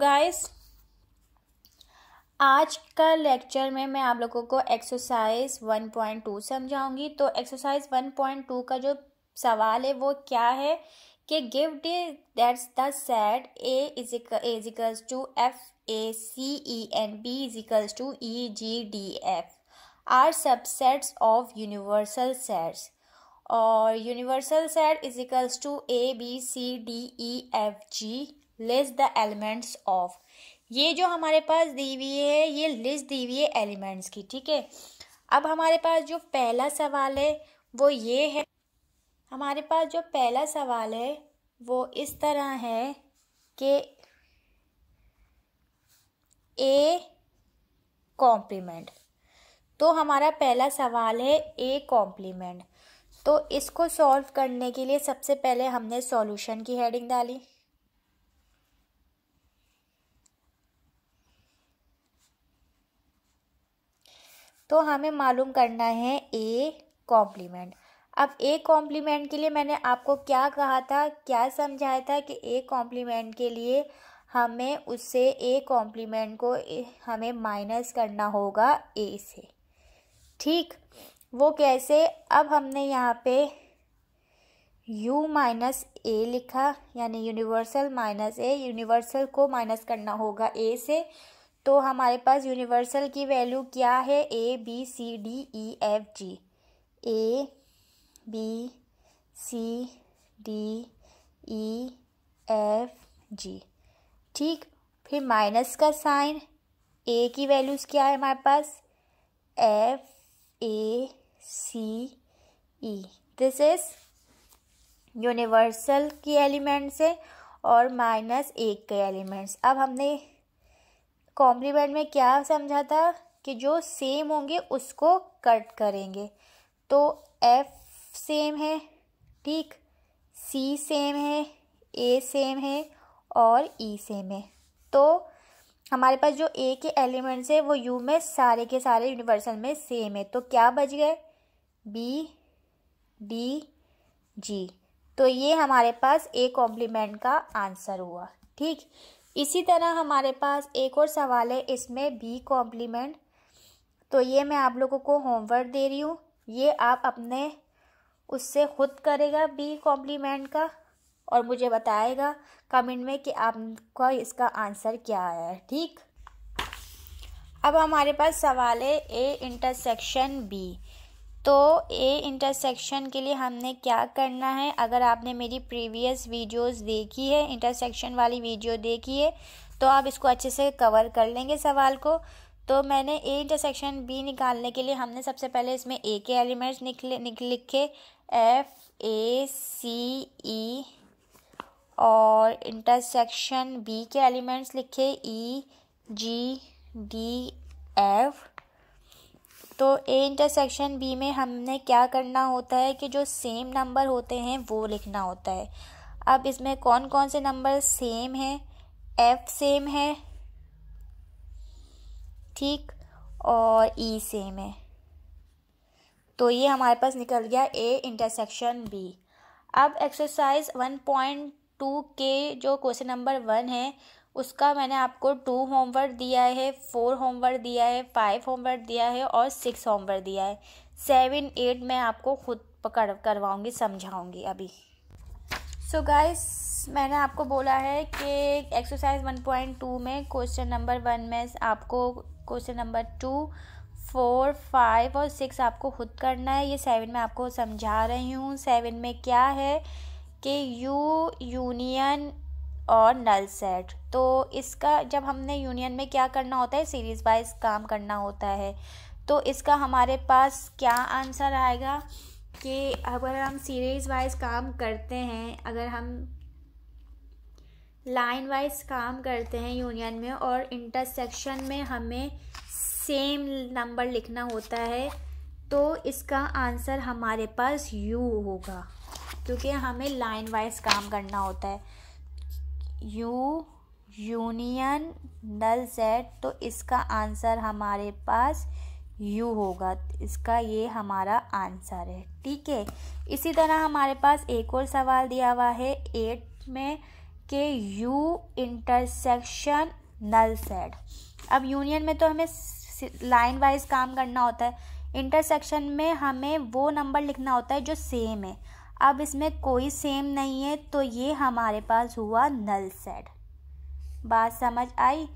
guys आज का lecture में मैं आप लोगों को एक्सरसाइज 1.2 समझाऊंगी तो एक्सरसाइज 1.2 का जो सवाल है वो क्या है कि give that's the set A is to F A C E and B equals to E G D F are subsets of universal sets और universal set equals to A B C D E F G list the elements of ये जो हमारे पास दी हुई है ये list दी हुई है elements की ठीक है अब हमारे पास जो पहला सवाल है वो ये है हमारे पास जो पहला सवाल है वो इस तरह है कि ए कॉम्प्लीमेंट तो हमारा पहला सवाल है ए कॉम्प्लीमेंट तो इसको सॉल्व करने के लिए सबसे पहले हमने सॉल्यूशन की हेडिंग डाली तो हमें मालूम करना है ए कॉम्प्लीमेंट अब ए कॉम्प्लीमेंट के लिए मैंने आपको क्या कहा था क्या समझाया था कि ए कॉम्प्लीमेंट के लिए हमें उससे ए कॉम्प्लीमेंट को हमें माइनस करना होगा ए से ठीक वो कैसे अब हमने यहाँ पे u माइनस ए लिखा यानी यूनिवर्सल माइनस ए यूनिवर्सल को माइनस करना होगा ए से तो हमारे पास यूनिवर्सल की वैल्यू क्या है A B C D E F G A B C D E F G ठीक फिर माइनस का साइन ए की वैल्यूज़ क्या है हमारे पास F A C E this is universal की एलिमेंट्स है और माइनस एक के एलिमेंट्स अब हमने कॉम्प्लीमेंट में क्या समझा था कि जो सेम होंगे उसको कट करेंगे तो एफ सेम है ठीक सी सेम है ए सेम है और ई e सेम है तो हमारे पास जो ए के एलिमेंट्स है वो यू में सारे के सारे यूनिवर्सल में सेम है तो क्या बच गए बी डी जी तो ये हमारे पास ए कॉम्प्लीमेंट का आंसर हुआ ठीक इसी तरह हमारे पास एक और सवाल है इसमें बी कॉम्प्लीमेंट तो ये मैं आप लोगों को होमवर्क दे रही हूँ ये आप अपने उससे खुद करेगा बी कॉम्प्लीमेंट का और मुझे बताएगा कमेंट में कि आपका इसका आंसर क्या आया है ठीक अब हमारे पास सवाल है ए इंटरसेक्शन बी तो ए इंटरसेक्शन के लिए हमने क्या करना है अगर आपने मेरी प्रीवियस वीडियोस देखी है इंटरसेक्शन वाली वीडियो देखी है तो आप इसको अच्छे से कवर कर लेंगे सवाल को तो मैंने ए इंटरसेक्शन बी निकालने के लिए हमने सबसे पहले इसमें ए के एलिमेंट्स निकले निक, लिखे एफ ए सी ई और इंटरसेक्शन बी के एलिमेंट्स लिखे ई जी डी एफ़ तो ए इंटरसेक्शन बी में हमने क्या करना होता है कि जो सेम नंबर होते हैं वो लिखना होता है अब इसमें कौन कौन से नंबर सेम हैं एफ सेम है ठीक और ई e सेम है तो ये हमारे पास निकल गया ए इंटरसेक्शन बी अब एक्सरसाइज वन पॉइंट टू के जो क्वेश्चन नंबर वन है उसका मैंने आपको टू होमवर्क दिया है फोर होमवर्क दिया है फाइव होमवर्क दिया है और सिक्स होमवर्क दिया है सेवन एट मैं आपको खुद पकड़ करवाऊँगी समझाऊँगी अभी सो so गाइस मैंने आपको बोला है कि एक्सरसाइज वन पॉइंट टू में क्वेश्चन नंबर वन में आपको question number two four five और सिक्स आपको खुद करना है ये सेवन में आपको समझा रही हूँ सेवन में क्या है कि यू यूनियन और नल सेट तो इसका जब हमने यूनियन में क्या करना होता है सीरीज़ वाइज काम करना होता है तो इसका हमारे पास क्या आंसर आएगा कि अगर हम सीरीज़ वाइज काम करते हैं अगर हम लाइन वाइज काम करते हैं यूनियन में और इंटरसेक्शन में हमें सेम नंबर लिखना होता है तो इसका आंसर हमारे पास यू होगा क्योंकि हमें लाइन वाइज काम करना होता है यू यूनियन नल सेट तो इसका आंसर हमारे पास यू होगा इसका ये हमारा आंसर है ठीक है इसी तरह हमारे पास एक और सवाल दिया हुआ है एट में के यू इंटरसेक्शन नल सेट अब यूनियन में तो हमें लाइन वाइज काम करना होता है इंटरसेक्शन में हमें वो नंबर लिखना होता है जो सेम है अब इसमें कोई सेम नहीं है तो ये हमारे पास हुआ नल सेट बात समझ आई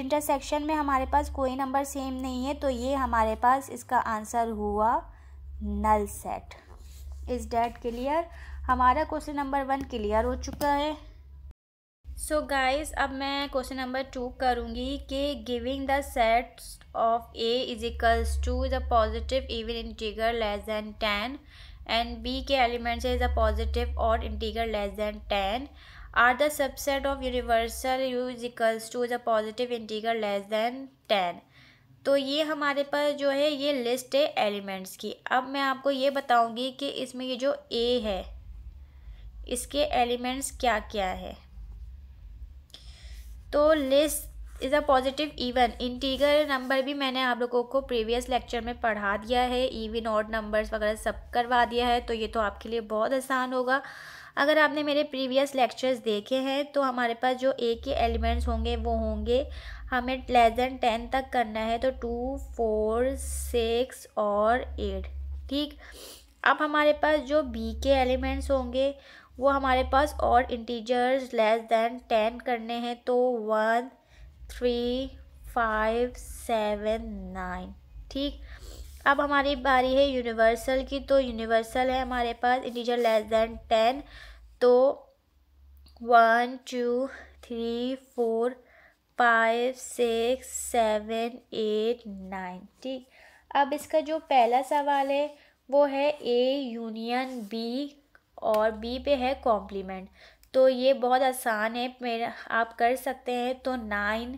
इंटरसेक्शन में हमारे पास कोई नंबर सेम नहीं है तो ये हमारे पास इसका आंसर हुआ null set is that clear हमारा क्वेश्चन नंबर वन क्लियर हो चुका है सो so गाइस अब मैं क्वेश्चन नंबर टू करूँगी कि giving the sets of A is equals to the positive even integer less then ten and B के elements is a positive और integer less than ten are the subset of universal equals to is a positive integer less than ten तो ये हमारे पास जो है ये list है elements की अब मैं आपको ये बताऊँगी कि इसमें ये जो ए है इसके एलिमेंट्स क्या क्या है तो list is a positive even integer number भी मैंने आप लोगों को प्रीवियस लेक्चर में पढ़ा दिया है इवन और नंबर्स वगैरह सब करवा दिया है तो ये तो आपके लिए बहुत आसान होगा अगर आपने मेरे प्रीवियस लेक्चर्स देखे हैं तो हमारे पास जो ए के एलिमेंट्स होंगे वो होंगे हमें लेस देन टेन तक करना है तो टू फोर सिक्स और एट ठीक अब हमारे पास जो बी के एलिमेंट्स होंगे वो हमारे पास और इंटीजर्स लेस देन टेन करने हैं तो one three five seven nine ठीक अब हमारी बारी है यूनिवर्सल की तो यूनिवर्सल है हमारे पास इंटीजर लेस दैन टेन तो one two three four five six seven eight nine ठीक अब इसका जो पहला सवाल है वो है ए यूनियन बी और बी पे है कॉम्प्लीमेंट तो ये बहुत आसान है मेरा आप कर सकते हैं तो नाइन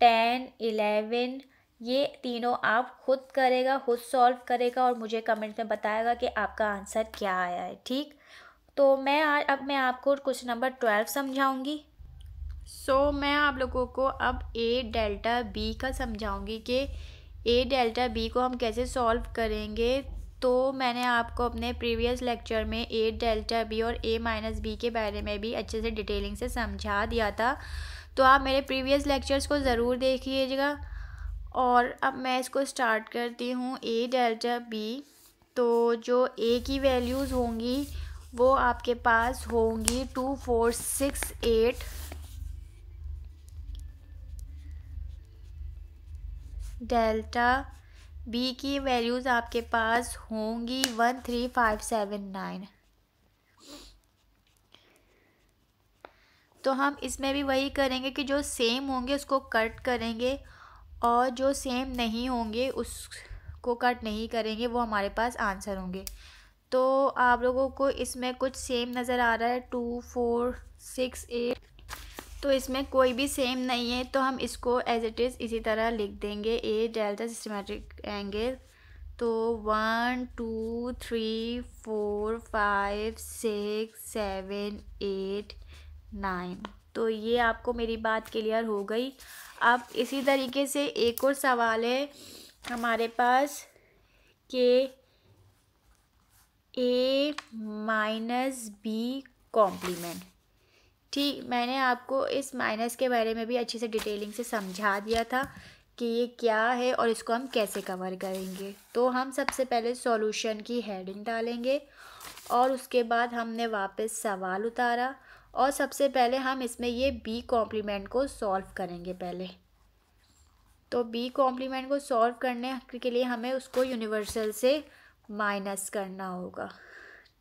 टेन इलेवन ये तीनों आप खुद करेगा खुद सॉल्व करेगा और मुझे कमेंट में बताएगा कि आपका आंसर क्या आया है ठीक तो मैं आज अब मैं आपको कुछ नंबर ट्वेल्व समझाऊंगी सो so, मैं आप लोगों को अब ए डेल्टा बी का समझाऊंगी कि ए डेल्टा बी को हम कैसे सॉल्व करेंगे तो मैंने आपको अपने प्रीवियस लेक्चर में ए डेल्टा बी और ए माइनस बी के बारे में भी अच्छे से डिटेलिंग से समझा दिया था तो आप मेरे प्रीवियस लेक्चर्स को ज़रूर देख लीजिएगा और अब मैं इसको स्टार्ट करती हूँ ए डेल्टा बी तो जो ए की वैल्यूज़ होंगी वो आपके पास होंगी two four six eight delta B की वैल्यूज़ आपके पास होंगी one three five seven nine तो हम इसमें भी वही करेंगे कि जो सेम होंगे उसको कट करेंगे और जो सेम नहीं होंगे उसको कट नहीं करेंगे वो हमारे पास आंसर होंगे तो आप लोगों को इसमें कुछ सेम नज़र आ रहा है टू फोर सिक्स एट तो इसमें कोई भी सेम नहीं है तो हम इसको एज इट इज़ इसी तरह लिख देंगे ए डेल्टा सिस्टमेटिक एंगल तो one two three four five six seven eight nine तो ये आपको मेरी बात क्लियर हो गई अब इसी तरीके से एक और सवाल है हमारे पास के ए माइनस बी कॉम्प्लीमेंट ठीक मैंने आपको इस माइनस के बारे में भी अच्छे से डिटेलिंग से समझा दिया था कि ये क्या है और इसको हम कैसे कवर करेंगे तो हम सबसे पहले सॉल्यूशन की हेडिंग डालेंगे और उसके बाद हमने वापस सवाल उतारा और सबसे पहले हम इसमें ये बी कॉम्प्लीमेंट को सॉल्व करेंगे पहले तो बी कॉम्प्लीमेंट को सॉल्व करने के लिए हमें उसको यूनिवर्सल से माइनस करना होगा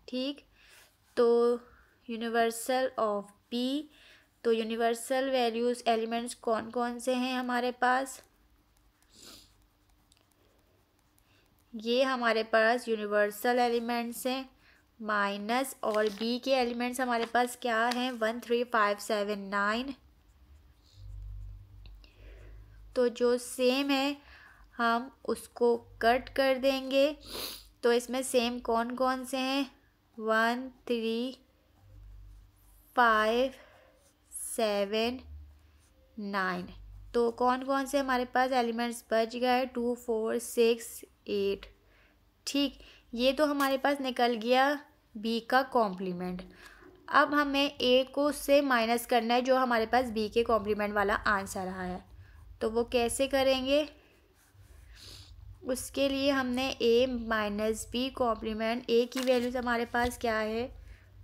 ठीक तो यूनिवर्सल ऑफ बी तो यूनिवर्सल वैल्यूज़ एलिमेंट्स कौन कौन से हैं हमारे पास ये हमारे पास यूनिवर्सल एलिमेंट्स हैं माइनस और बी के एलिमेंट्स हमारे पास क्या हैं one three five seven nine तो जो सेम है हम उसको कट कर देंगे तो इसमें सेम कौन कौन से हैं one three five seven nine तो कौन कौन से हमारे पास एलिमेंट्स बच गए टू फोर सिक्स एट ठीक ये तो हमारे पास निकल गया बी का कॉम्प्लीमेंट अब हमें ए को से माइनस करना है जो हमारे पास बी के कॉम्प्लीमेंट वाला आंसर रहा है तो वो कैसे करेंगे उसके लिए हमने A minus B complement A की वैल्यूज हमारे पास क्या है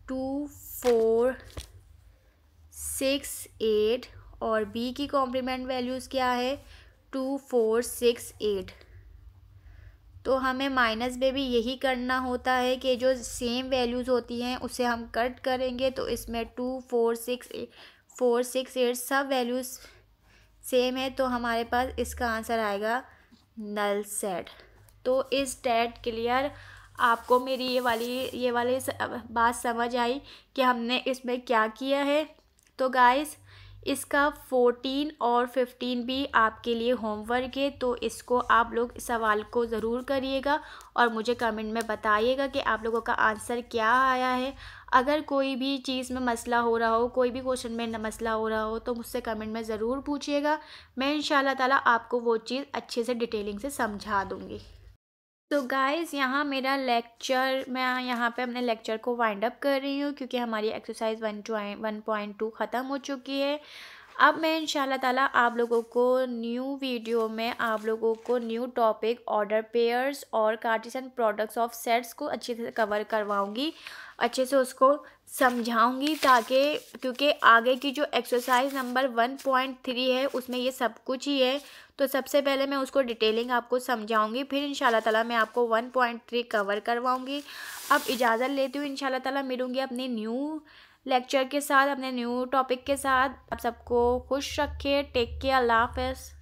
टू फोर सिक्स एट और बी की कॉम्प्लीमेंट वैल्यूज़ क्या है टू फोर सिक्स एट तो हमें माइनस में भी यही करना होता है कि जो सेम वैल्यूज़ होती हैं उसे हम कट करेंगे तो इसमें two four six four six eight सब वैल्यूज़ सेम है तो हमारे पास इसका आंसर आएगा नल सेट तो इस टेट क्लियर आपको मेरी ये वाली ये वाली बात समझ आई कि हमने इसमें क्या किया है तो गाइस इसका फोर्टीन और फिफ्टीन भी आपके लिए होमवर्क है तो इसको आप लोग सवाल को ज़रूर करिएगा और मुझे कमेंट में बताइएगा कि आप लोगों का आंसर क्या आया है अगर कोई भी चीज़ में मसला हो रहा हो कोई भी क्वेश्चन में मसला हो रहा हो तो मुझसे कमेंट में ज़रूर पूछिएगा मैं इन ताला आपको वो चीज़ अच्छे से डिटेलिंग से समझा दूँगी तो गाइज़ यहाँ मेरा लेक्चर मैं यहाँ पे अपने लेक्चर को वाइंड अप कर रही हूँ क्योंकि हमारी exercise one two one point two ख़त्म हो चुकी है अब मैं इन ताला आप लोगों को न्यू वीडियो में आप लोगों को न्यू टॉपिक ऑर्डर पेयर्स और कार्टिसन प्रोडक्ट्स ऑफ सेट्स को अच्छे से कवर करवाऊँगी अच्छे से उसको समझाऊंगी ताकि क्योंकि आगे की जो exercise number one point three है उसमें ये सब कुछ ही है तो सबसे पहले मैं उसको डिटेलिंग आपको समझाऊंगी फिर इन ताला मैं आपको वन पॉइंट थ्री कवर करवाऊंगी अब इजाज़त लेती हूँ इन ताला मिलूँगी अपनी न्यू लेक्चर के साथ अपने न्यू टॉपिक के साथ आप सबको खुश रखिए टेक केयर अल्लाह हाफ